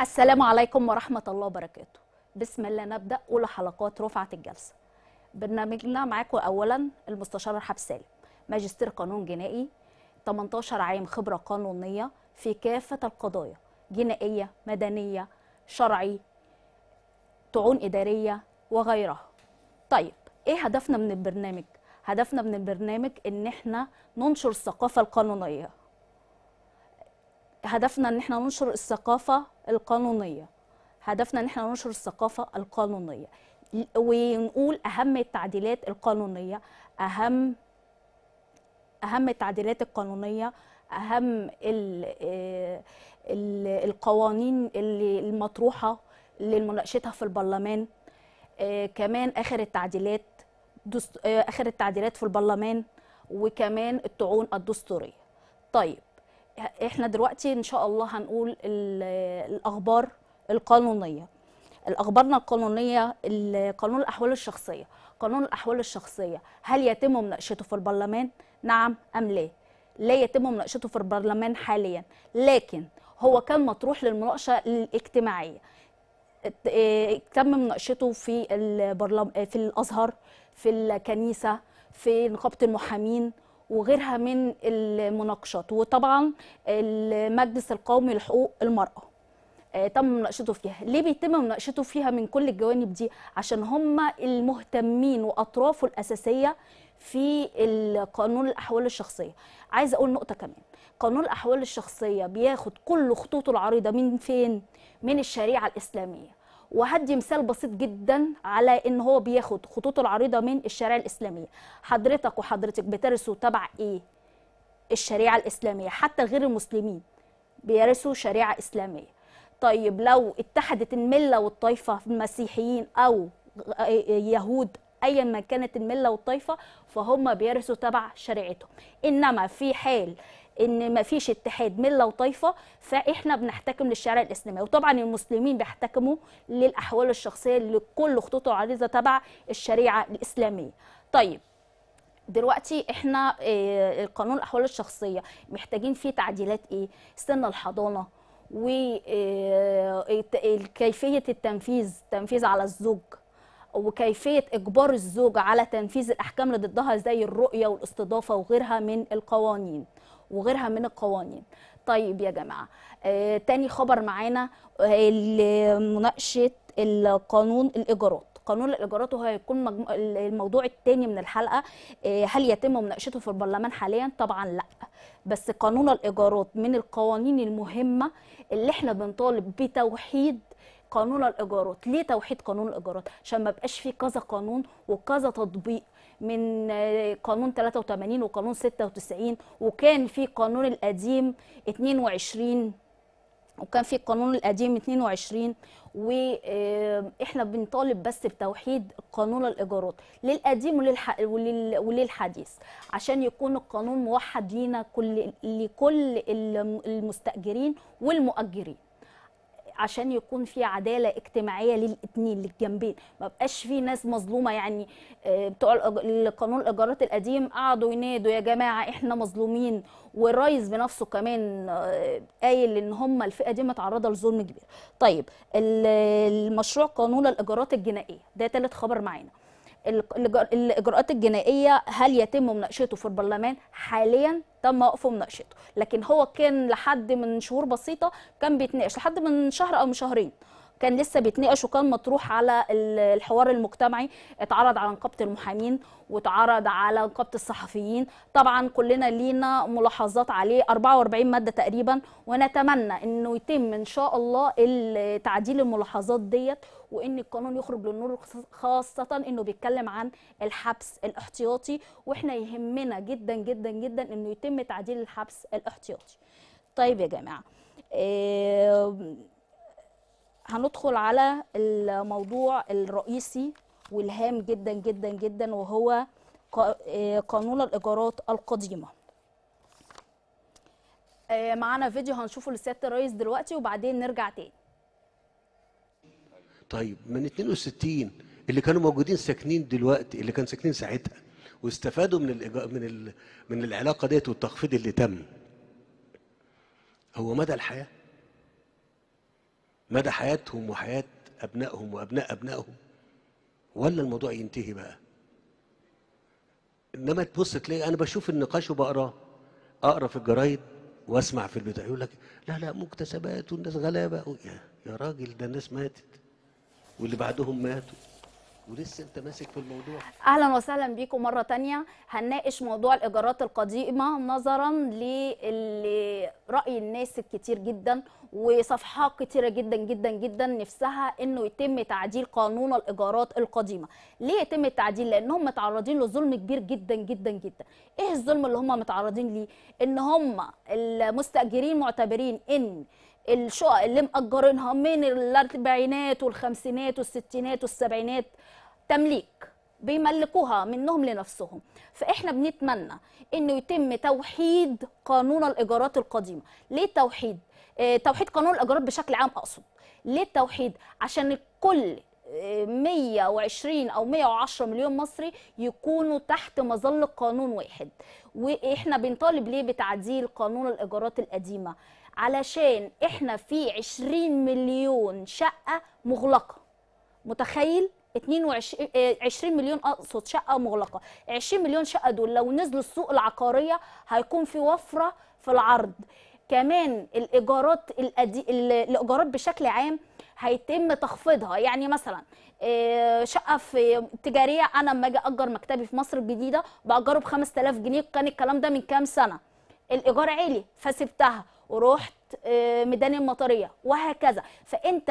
السلام عليكم ورحمة الله وبركاته بسم الله نبدأ أولى حلقات رفعة الجلسة برنامجنا معاكم أولا المستشار حب سالم ماجستير قانون جنائي 18 عام خبرة قانونية في كافة القضايا جنائية مدنية شرعي طعون إدارية وغيرها طيب إيه هدفنا من البرنامج؟ هدفنا من البرنامج إن إحنا ننشر الثقافة القانونية هدفنا ان احنا ننشر الثقافه القانونيه هدفنا ان احنا ننشر الثقافه القانونيه ونقول اهم التعديلات القانونيه اهم اهم التعديلات القانونيه اهم آه، القوانين اللي المطروحه لمناقشتها في البرلمان آه، كمان اخر التعديلات آه، اخر التعديلات في البرلمان وكمان الطعون الدستوريه طيب احنا دلوقتي ان شاء الله هنقول الاخبار القانونيه الاخبارنا القانونيه قانون الاحوال الشخصيه قانون الاحوال الشخصيه هل يتم مناقشته في البرلمان نعم ام لا لا يتم مناقشته في البرلمان حاليا لكن هو كان مطروح للمناقشه الاجتماعيه آه، تم مناقشته في البرلمان في الازهر في الكنيسه في نقابه المحامين وغيرها من المناقشات وطبعا المجلس القومي لحقوق المرأة آه، تم مناقشته فيها ليه بيتم مناقشته فيها من كل الجوانب دي عشان هم المهتمين واطرافه الاساسيه في قانون الاحوال الشخصيه عايز اقول نقطه كمان قانون الاحوال الشخصيه بياخد كل خطوطه العريضه من فين من الشريعه الاسلاميه وهدي مثال بسيط جدا على ان هو بياخد خطوط العريضه من الشريعه الاسلاميه حضرتك وحضرتك بترسوا تبع ايه الشريعه الاسلاميه حتى غير المسلمين بيرسوا شريعه اسلاميه طيب لو اتحدت المله والطائفه المسيحيين او يهود ايا ما كانت المله والطائفه فهم بيرسوا تبع شريعتهم انما في حال ان ما فيش اتحاد مله وطائفه فاحنا بنحتكم للشريعه الاسلاميه وطبعا المسلمين بيحتكموا للاحوال الشخصيه لكل خطوطه وعريضه تبع الشريعه الاسلاميه طيب دلوقتي احنا آه، القانون الاحوال الشخصيه محتاجين فيه تعديلات ايه سن الحضانه وكيفيه آه، التنفيذ تنفيذ على الزوج وكيفيه اجبار الزوج على تنفيذ الاحكام اللي ضدها زي الرؤيه والاستضافه وغيرها من القوانين وغيرها من القوانين طيب يا جماعه آه تاني خبر معانا آه، مناقشه القانون الايجارات قانون الايجارات وهو يكون الموضوع الثاني من الحلقه آه، هل يتم مناقشته في البرلمان حاليا طبعا لا بس قانون الايجارات من القوانين المهمه اللي احنا بنطالب بتوحيد قانون الايجارات ليه توحيد قانون الايجارات عشان ما بقاش فيه كذا قانون وكذا تطبيق من آه، قانون 83 وقانون 96 وكان في قانون القديم 22 وكان في القانون القديم 22 واحنا آه، بنطالب بس بتوحيد قانون الايجارات للقديم وللح... ولل... وللحديث عشان يكون القانون موحد لينا كل لكل المستاجرين والمؤجرين عشان يكون في عداله اجتماعيه للاثنين للجنبين ما بقاش في ناس مظلومه يعني آه، بتوع قانون الايجارات القديم قعدوا ينادوا يا جماعه احنا مظلومين والرئيس بنفسه كمان آه، قايل ان هم الفئه دي متعرضه لظلم كبير طيب المشروع قانون الايجارات الجنائيه ده ثالث خبر معانا الاجراءات الجنائيه هل يتم مناقشته في البرلمان حاليا تم وقف مناقشته لكن هو كان لحد من شهور بسيطه كان بيتناقش لحد من شهر او من شهرين كان لسه بيتناقش وكان مطروح على الحوار المجتمعي اتعرض على نقابه المحامين واتعرض على نقابه الصحفيين طبعا كلنا لينا ملاحظات عليه 44 ماده تقريبا ونتمنى انه يتم ان شاء الله تعديل الملاحظات ديت وان القانون يخرج للنور خاصه انه بيتكلم عن الحبس الاحتياطي واحنا يهمنا جدا جدا جدا انه يتم تعديل الحبس الاحتياطي طيب يا جماعه إيه هندخل على الموضوع الرئيسي والهام جدا جدا جدا وهو آه، قانون الإيجارات القديمة آه، معانا فيديو هنشوفه لسيادة الرئيس دلوقتي وبعدين نرجع تاني طيب من 62 اللي كانوا موجودين ساكنين دلوقتي اللي كانوا ساكنين ساعتها واستفادوا من من من العلاقه ديت والتخفيض اللي تم هو مدى الحياه مدى حياتهم وحياة أبنائهم وأبناء أبنائهم ولا الموضوع ينتهي بقى إنما تبص تلاقي أنا بشوف النقاش وبقراه أقرأ في الجرايد وأسمع في البتاع يقول لك لا لا مكتسبات والناس غلابة يا راجل ده الناس ماتت واللي بعدهم ماتوا ولسه انت ماسك في الموضوع اهلا وسهلا بيكم مره ثانيه هنناقش موضوع الايجارات القديمه نظرا لراي الناس الكتير جدا وصفحات كتيره جدا جدا جدا نفسها انه يتم تعديل قانون الايجارات القديمه ليه يتم التعديل لانهم متعرضين لظلم كبير جدا جدا جدا ايه الظلم اللي هم متعرضين ليه ان هم المستاجرين معتبرين ان الشقق اللي مأجرينها من الأربعينات والخمسينات والستينات والسبعينات تمليك بيملكوها منهم لنفسهم فاحنا بنتمنى انه يتم توحيد قانون الايجارات القديمه ليه توحيد اه توحيد قانون الايجارات بشكل عام اقصد ليه التوحيد عشان الكل 120 آه، او 110 مليون مصري يكونوا تحت مظله قانون واحد واحنا بنطالب ليه بتعديل قانون الايجارات القديمه علشان احنا في 20 مليون شقه مغلقه متخيل 22 20 آه، مليون اقصد شقه مغلقه 20 مليون شقه دول لو نزلوا السوق العقاريه هيكون في وفره في العرض كمان الايجارات الأدي... الايجارات بشكل عام هيتم تخفيضها يعني مثلا آه، شقه في تجاريه انا لما اجي اجر مكتبي في مصر الجديده باجره ب 5000 جنيه كان الكلام ده من كام سنه الايجار عالي فسبتها ورحت آه، ميدان المطريه وهكذا فانت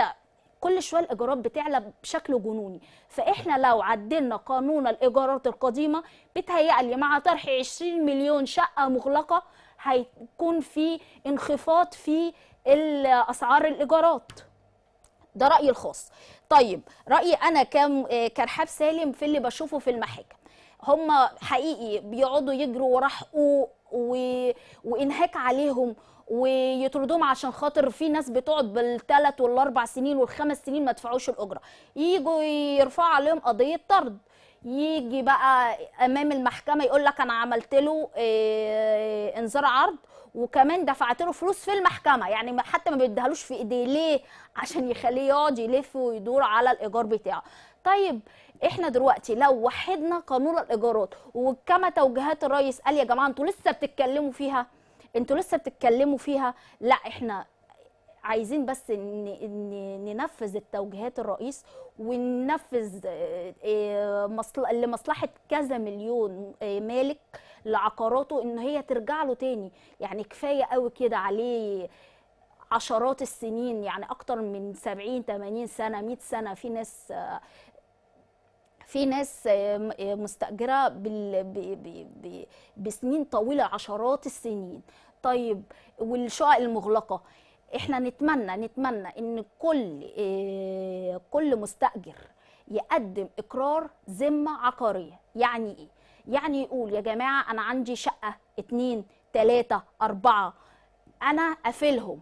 كل شويه الايجارات بتعلى بشكل جنوني فاحنا لو عدلنا قانون الايجارات القديمه بتهيألي مع طرح 20 مليون شقه مغلقه هيكون في انخفاض في اسعار الايجارات ده رايي الخاص طيب رايي انا كرحاب سالم في اللي بشوفه في المحاكم هم حقيقي بيقعدوا يجروا ورا حقوق و... وانهاك عليهم ويطردوهم عشان خاطر في ناس بتقعد بالثلاث والاربع سنين والخمس سنين ما تدفعوش الاجره يجوا يرفعوا عليهم قضيه طرد يجي بقى امام المحكمه يقول لك انا عملت له إيه انذار عرض وكمان دفعت له فلوس في المحكمه يعني حتى ما بيديهالوش في ايديه ليه عشان يخليه يقعد يلف ويدور على الايجار بتاعه طيب احنا دلوقتي لو وحدنا قانون الايجارات وكما توجيهات الرئيس قال يا جماعه انتوا لسه بتتكلموا فيها انتوا لسه بتتكلموا فيها لا احنا عايزين بس ننفذ التوجيهات الرئيس وننفذ آه، آه، لمصلحه كذا مليون آه، مالك لعقاراته ان هي ترجع له تاني يعني كفايه قوي كده عليه عشرات السنين يعني اكتر من 70 80 سنه 100 سنه في ناس في ناس آه، آه، مستأجرة بسنين طويلة عشرات السنين طيب والشقق المغلقة احنا نتمنى نتمنى ان كل آه، كل مستأجر يقدم إقرار ذمة عقارية يعني إيه؟ يعني يقول يا جماعة أنا عندي شقة اتنين تلاتة أربعة أنا قافلهم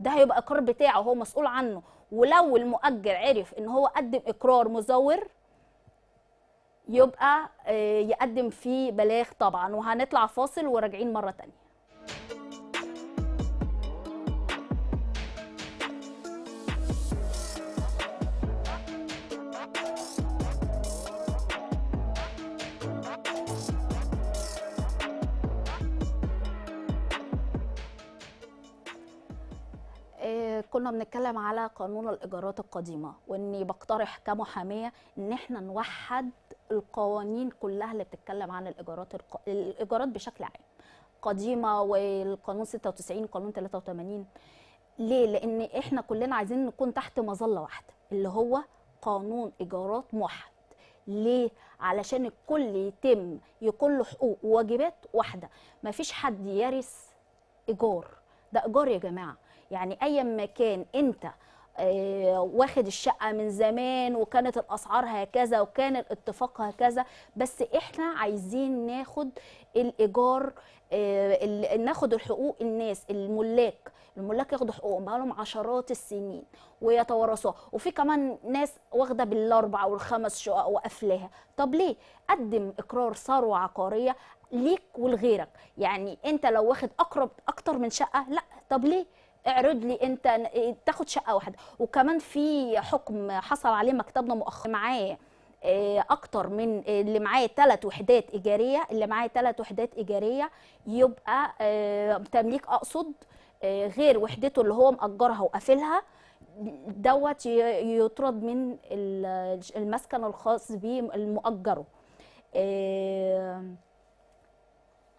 ده هيبقى إقرار بتاعه هو مسؤول عنه ولو المؤجر عرف إن هو قدم إقرار مزور يبقى آه، يقدم فيه بلاغ طبعا وهنطلع فاصل وراجعين مره ثانيه كنا بنتكلم على قانون الايجارات القديمه واني بقترح كمحاميه ان احنا نوحد القوانين كلها اللي بتتكلم عن الايجارات الق... الايجارات بشكل عام قديمه والقانون 96 قانون 83 ليه لان احنا كلنا عايزين نكون تحت مظله واحده اللي هو قانون ايجارات موحد ليه علشان الكل يتم يكون له حقوق وواجبات واحده مفيش حد يرث ايجار ده ايجار يا جماعه يعني ايا ما كان انت آه، واخد الشقه من زمان وكانت الاسعار هكذا وكان الاتفاق هكذا بس احنا عايزين ناخد الايجار آه، ناخد الحقوق الناس الملاك الملاك ياخدوا حقوقهم بقى لهم عشرات السنين ويتوارثوها وفي كمان ناس واخده بالاربع والخمس شقق وقافلاها طب ليه قدم اقرار ثروه عقاريه ليك ولغيرك يعني انت لو واخد اقرب اكتر من شقه لا طب ليه اعرض لي انت تاخد شقه واحده وكمان في حكم حصل عليه مكتبنا مؤخرا معاه آه، اكتر من آه، اللي معاه ثلاث وحدات ايجاريه اللي معاه ثلاث وحدات ايجاريه يبقى آه، تمليك اقصد غير وحدته اللي هو مأجرها وقافلها دوت يطرد من المسكن الخاص بيه المؤجره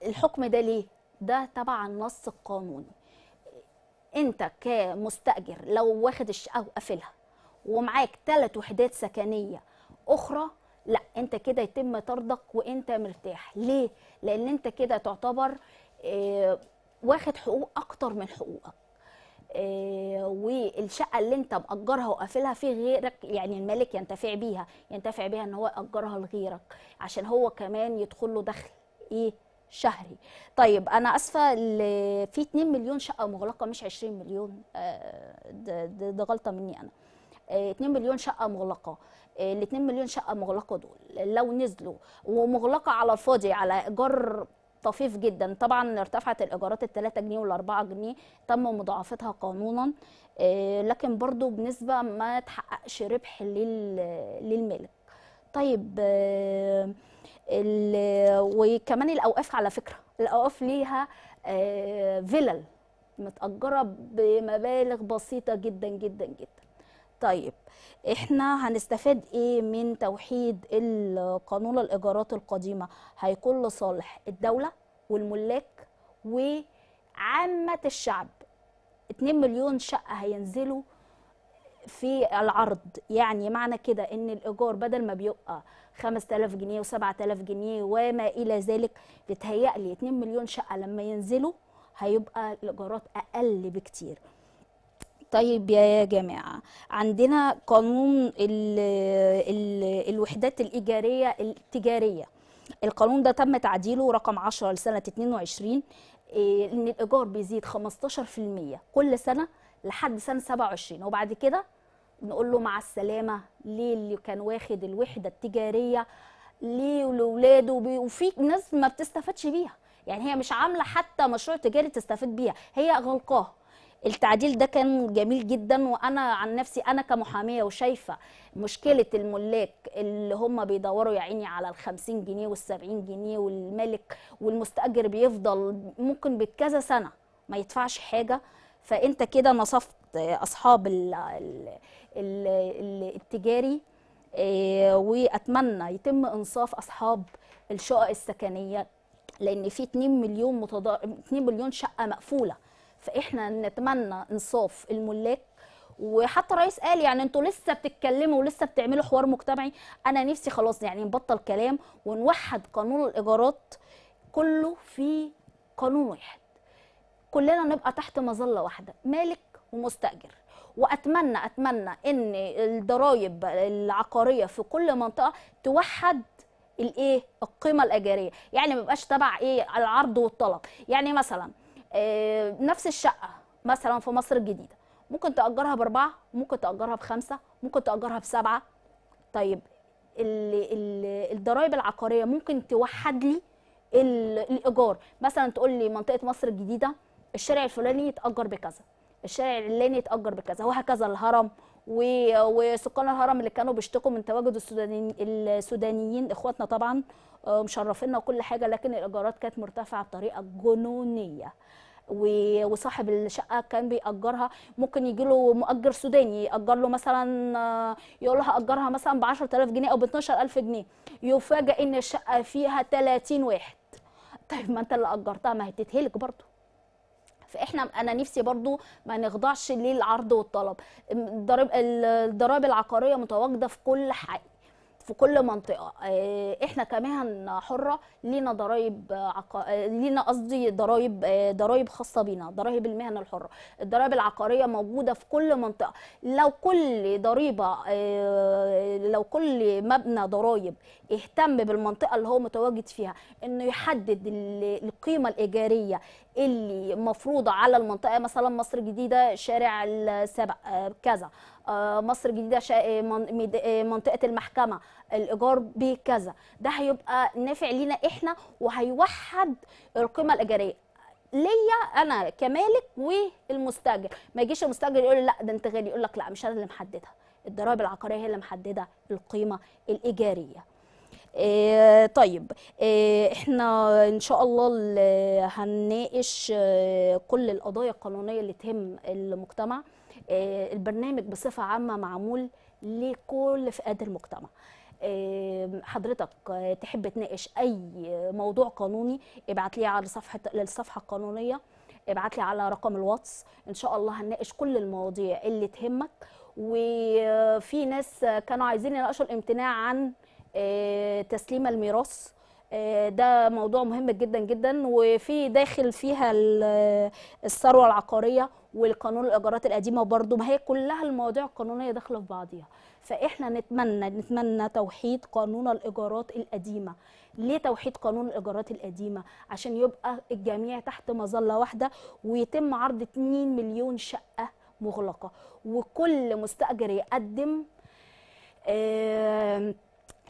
الحكم ده ليه ده تبع النص القانوني انت كمستاجر لو واخد الشقه وقافلها ومعاك ثلاث وحدات سكنيه اخرى لا انت كده يتم طردك وانت مرتاح ليه لان انت كده تعتبر اه واخد حقوق اكتر من حقوقك اه والشقه اللي انت مأجرها وقافلها في غيرك يعني المالك ينتفع بيها ينتفع بيها ان هو يأجرها لغيرك عشان هو كمان يدخل له دخل ايه شهري طيب انا اسفه في 2 مليون شقه مغلقه مش 20 مليون آه، ده, ده, غلطه مني انا 2 آه، مليون شقه مغلقه آه، ال 2 مليون شقه مغلقه دول لو نزلوا ومغلقه على الفاضي على ايجار طفيف جدا طبعا ارتفعت الايجارات ال 3 جنيه وال 4 جنيه تم مضاعفتها قانونا لكن برضو بنسبه ما تحققش ربح للمالك طيب آه، وكمان الاوقاف على فكره الاوقاف ليها آه، فيلل متاجره بمبالغ بسيطه جدا جدا جدا طيب احنا هنستفاد ايه من توحيد قانون الايجارات القديمه هيكون لصالح الدوله والملاك وعامه الشعب 2 مليون شقه هينزلوا في العرض يعني معنى كده ان الايجار بدل ما بيبقى 5000 جنيه و7000 جنيه وما الى ذلك بيتهيألي 2 مليون شقه لما ينزلوا هيبقى الايجارات اقل بكتير طيب يا جماعة عندنا قانون الـ الـ الوحدات الإيجارية التجارية القانون ده تم تعديله رقم 10 لسنة 22 إيه، ان الإيجار بيزيد 15% كل سنة لحد سنة 27 وبعد كده نقول له مع السلامه ليه اللي كان واخد الوحده التجاريه ليه ولاولاده وفي ناس ما بتستفادش بيها يعني هي مش عامله حتى مشروع تجاري تستفاد بيها هي غلقاه التعديل ده كان جميل جدا وانا عن نفسي انا كمحاميه وشايفه مشكله الملاك اللي هم بيدوروا يا عيني على ال50 جنيه وال70 جنيه والملك والمستاجر بيفضل ممكن بكذا سنه ما يدفعش حاجه فانت كده نصفت اصحاب التجاري آه، واتمنى يتم انصاف اصحاب الشقق السكنيه لان في 2 مليون متضار... 2 مليون شقه مقفوله فاحنا نتمنى انصاف الملاك وحتى الرئيس قال يعني انتوا لسه بتتكلموا ولسه بتعملوا حوار مجتمعي انا نفسي خلاص يعني نبطل كلام ونوحد قانون الايجارات كله في قانون واحد كلنا نبقى تحت مظله واحده مالك ومستاجر واتمنى اتمنى ان الضرايب العقاريه في كل منطقه توحد الايه القيمه الاجاريه يعني ما يبقاش تبع ايه العرض والطلب يعني مثلا آه، نفس الشقه مثلا في مصر الجديده ممكن تاجرها باربعه ممكن تاجرها بخمسه ممكن تاجرها بسبعه طيب الضرايب العقاريه ممكن توحد لي الايجار مثلا تقول لي منطقه مصر الجديده الشارع الفلاني يتاجر بكذا الشارع العلاني يتاجر بكذا وهكذا الهرم وسكان الهرم اللي كانوا بيشتكوا من تواجد السودانيين السودانيين اخواتنا طبعا آه، مشرفينا وكل حاجه لكن الايجارات كانت مرتفعه بطريقه جنونيه وصاحب الشقه كان بيأجرها ممكن يجي له مؤجر سوداني يأجر له مثلا آه، يقول له هأجرها مثلا ب 10000 جنيه او ب 12000 جنيه يفاجئ ان الشقه فيها 30 واحد طيب ما انت اللي أجرتها ما هي تتهلك برضه فاحنا انا نفسي برضو ما نخضعش للعرض والطلب الضرائب العقاريه متواجده في كل حي في كل منطقه آه، احنا كمهن حره لينا ضرائب عق... لينا قصدي ضرائب آه، ضرائب خاصه بينا ضرائب المهن الحره الضرائب العقاريه موجوده في كل منطقه لو كل ضريبه آه، لو كل مبنى ضرايب اهتم بالمنطقه اللي هو متواجد فيها انه يحدد القيمه الايجاريه اللي مفروضه على المنطقه مثلا مصر الجديده شارع السبع آه، كذا آه، مصر الجديده آه، منطقه المحكمه الايجار بكذا ده هيبقى نافع لينا احنا وهيوحد القيمه الايجاريه ليا انا كمالك والمستاجر ما يجيش المستاجر يقول لا ده انت غالي يقول لك لا مش انا اللي محددها الضرائب العقاريه هي اللي محدده القيمه الايجاريه إيه طيب إيه احنا ان شاء الله هنناقش آه، كل القضايا القانونيه اللي تهم المجتمع إيه البرنامج بصفه عامه معمول لكل فئات المجتمع آه، حضرتك آه، تحب تناقش اي موضوع قانوني ابعت لي على صفحه للصفحة القانونيه ابعت لي على رقم الواتس ان شاء الله هنناقش كل المواضيع اللي تهمك وفي ناس كانوا عايزين يناقشوا الامتناع عن آه، تسليم الميراث آه، ده موضوع مهم جدا جدا وفي داخل فيها آه، الثروه العقاريه والقانون الاجارات القديمه برضو ما هي كلها المواضيع القانونيه داخله في بعضيها فاحنا نتمنى نتمنى توحيد قانون الايجارات القديمه ليه توحيد قانون الايجارات القديمه عشان يبقى الجميع تحت مظله واحده ويتم عرض 2 مليون شقه مغلقه وكل مستاجر يقدم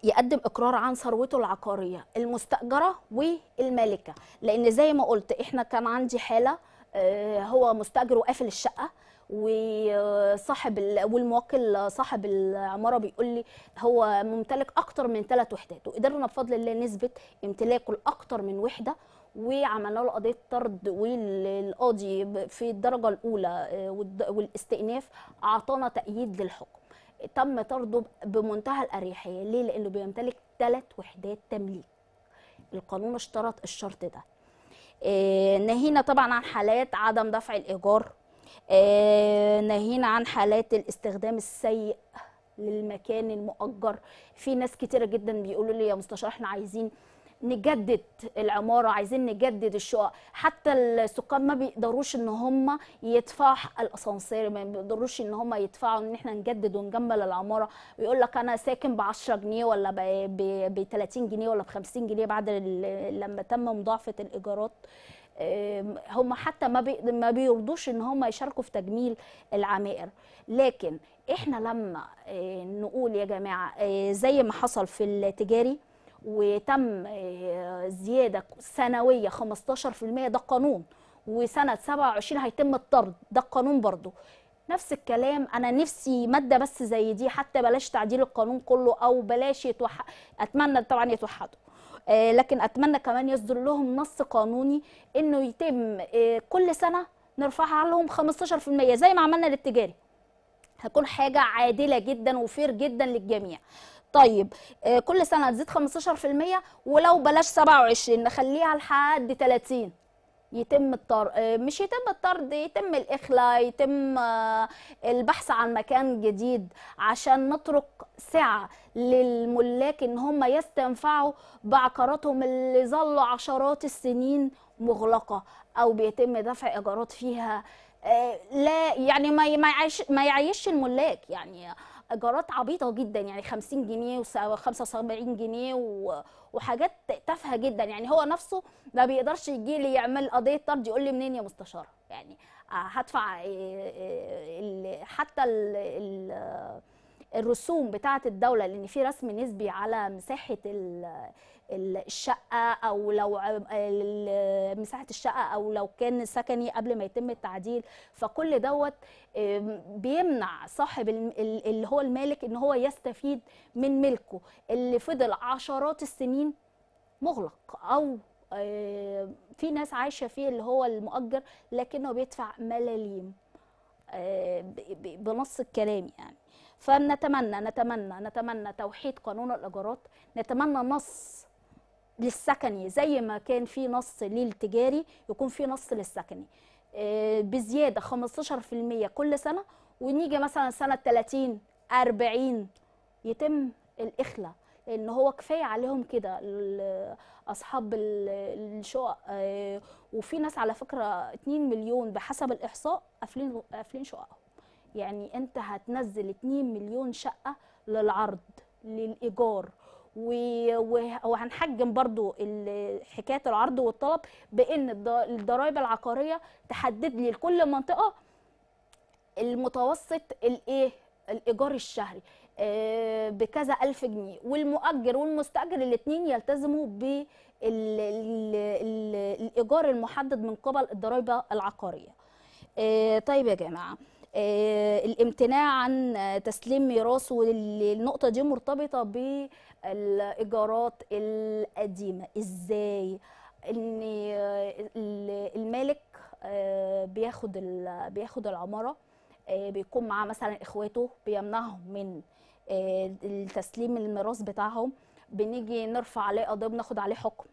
يقدم اقرار عن ثروته العقاريه المستاجره والمالكه لان زي ما قلت احنا كان عندي حاله آه، هو مستاجر وقافل الشقه وصاحب والموكل صاحب العماره بيقول لي هو ممتلك اكتر من ثلاث وحدات وقدرنا بفضل الله نثبت امتلاكه لاكتر من وحده وعملنا له قضيه طرد والقاضي في الدرجه الاولى آه، والاستئناف اعطانا تأييد للحكم تم طرده بمنتهى الأريحية ليه؟ لأنه بيمتلك ثلاث وحدات تمليك القانون اشترط الشرط ده آه نهينا طبعا عن حالات عدم دفع الإيجار آه نهينا عن حالات الاستخدام السيء للمكان المؤجر في ناس كتيرة جدا بيقولوا لي يا مستشار احنا عايزين نجدد العماره عايزين نجدد الشقق حتى السكان ما بيقدروش ان هم يدفعوا الاسانسير ما بيقدروش ان هم يدفعوا ان احنا نجدد ونجمل العماره ويقول لك انا ساكن ب 10 جنيه ولا ب 30 جنيه ولا ب 50 جنيه بعد لما تم مضاعفه الايجارات هم حتى ما ما بيرضوش ان هم يشاركوا في تجميل العمائر لكن احنا لما آه، نقول يا جماعه آه، زي ما حصل في التجاري وتم آه، زياده سنويه 15% ده قانون وسنه 27 هيتم الطرد ده القانون برضه نفس الكلام انا نفسي ماده بس زي دي حتى بلاش تعديل القانون كله او بلاش يتوح... اتمنى طبعا يتوحدوا آه لكن اتمنى كمان يصدر لهم نص قانوني انه يتم آه كل سنه نرفعها لهم 15% زي ما عملنا للتجاري هتكون حاجه عادله جدا وفير جدا للجميع طيب آه، كل سنه تزيد 15% ولو بلاش 27 نخليها لحد 30 يتم الطرد آه، مش يتم الطرد يتم الاخلاء يتم آه، البحث عن مكان جديد عشان نترك سعه للملاك ان هم يستنفعوا بعقاراتهم اللي ظلوا عشرات السنين مغلقه او بيتم دفع ايجارات فيها لا يعني ما ما يعيش ما يعيش الملاك يعني ايجارات عبيطه جدا يعني 50 جنيه و75 جنيه وحاجات تافهه جدا يعني هو نفسه ما بيقدرش يجي لي يعمل قضيه طرد يقول لي منين يا مستشاره يعني آه، هدفع آه، آه، حتى الرسوم بتاعه الدوله لان في رسم نسبي على مساحه الشقه او لو مساحه الشقه او لو كان سكني قبل ما يتم التعديل فكل دوت بيمنع صاحب اللي هو المالك ان هو يستفيد من ملكه اللي فضل عشرات السنين مغلق او في ناس عايشه فيه اللي هو المؤجر لكنه بيدفع ملاليم بنص الكلام يعني فنتمنى نتمنى نتمنى توحيد قانون الايجارات نتمنى نص للسكني زي ما كان في نص للتجاري يكون في نص للسكني آه، بزياده 15% كل سنه ونيجي مثلا سنه 30 40 يتم الاخلاء لان هو كفايه عليهم كده اصحاب الشقق آه، وفي ناس على فكره 2 مليون بحسب الاحصاء قافلين قافلين شققهم يعني انت هتنزل 2 مليون شقه للعرض للايجار وهنحجم برضو حكايه العرض والطلب بان الضرائب العقاريه تحدد لي لكل منطقه المتوسط الايه الايجار الشهري آه، بكذا ألف جنيه والمؤجر والمستأجر الاثنين يلتزموا بالإيجار المحدد من قبل الضرائب العقارية آه، طيب يا جماعة آه، الامتناع عن تسليم ميراث والنقطة دي مرتبطة ب الايجارات القديمه ازاي ان المالك آه، بياخد بياخد العماره آه، بيكون معاه مثلا اخواته بيمنعهم من آه، تسليم الميراث بتاعهم بنيجي نرفع عليه قضيه بناخد عليه حكم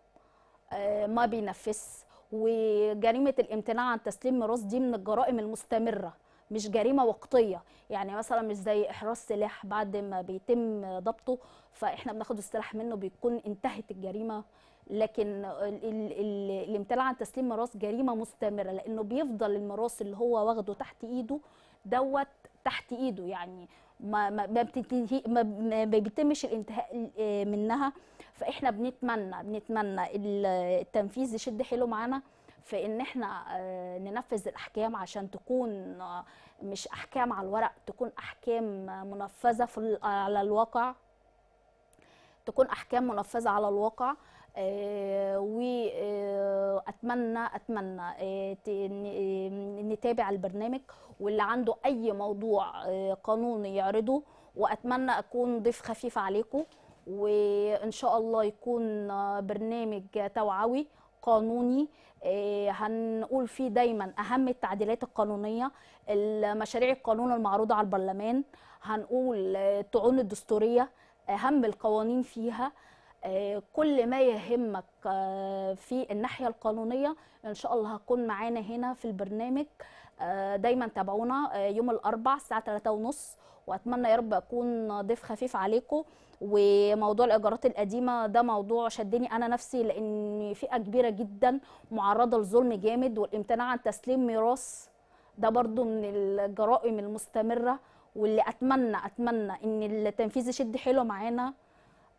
ما بينفذش وجريمه الامتناع عن تسليم ميراث دي من الجرائم المستمره مش جريمه وقتيه يعني مثلا مش زي احراز سلاح بعد ما بيتم ضبطه فاحنا بناخد السلاح منه بيكون انتهت الجريمه لكن الامتناع عن تسليم مراس جريمه مستمره لانه بيفضل المراس اللي هو واخده تحت ايده دوت تحت ايده يعني ما ما ما, ما بيتمش الانتهاء آه، منها فاحنا بنتمنى بنتمنى التنفيذ يشد حيله معانا في ان احنا آه، ننفذ الاحكام عشان تكون آه، مش احكام على الورق تكون احكام منفذه في على الواقع تكون احكام منفذه على الواقع آه، واتمنى اتمنى نتابع البرنامج واللي عنده اي موضوع قانوني يعرضه واتمنى اكون ضيف خفيف عليكم وان شاء الله يكون برنامج توعوي قانوني إيه، هنقول فيه دايما اهم التعديلات القانونيه المشاريع القانون المعروضه على البرلمان هنقول آه، الطعون الدستوريه اهم القوانين فيها آه، كل ما يهمك آه، في الناحيه القانونيه ان شاء الله هكون معانا هنا في البرنامج دايما تابعونا يوم الاربع الساعه 3:30 واتمنى يا رب اكون ضيف خفيف عليكم وموضوع الايجارات القديمه ده موضوع شدني انا نفسي لان فئه كبيره جدا معرضه لظلم جامد والامتناع عن تسليم ميراث ده برضو من الجرائم المستمره واللي اتمنى اتمنى ان التنفيذ يشد حيله معانا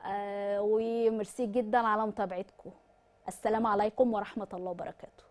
آه، وميرسي جدا على متابعتكم السلام عليكم ورحمه الله وبركاته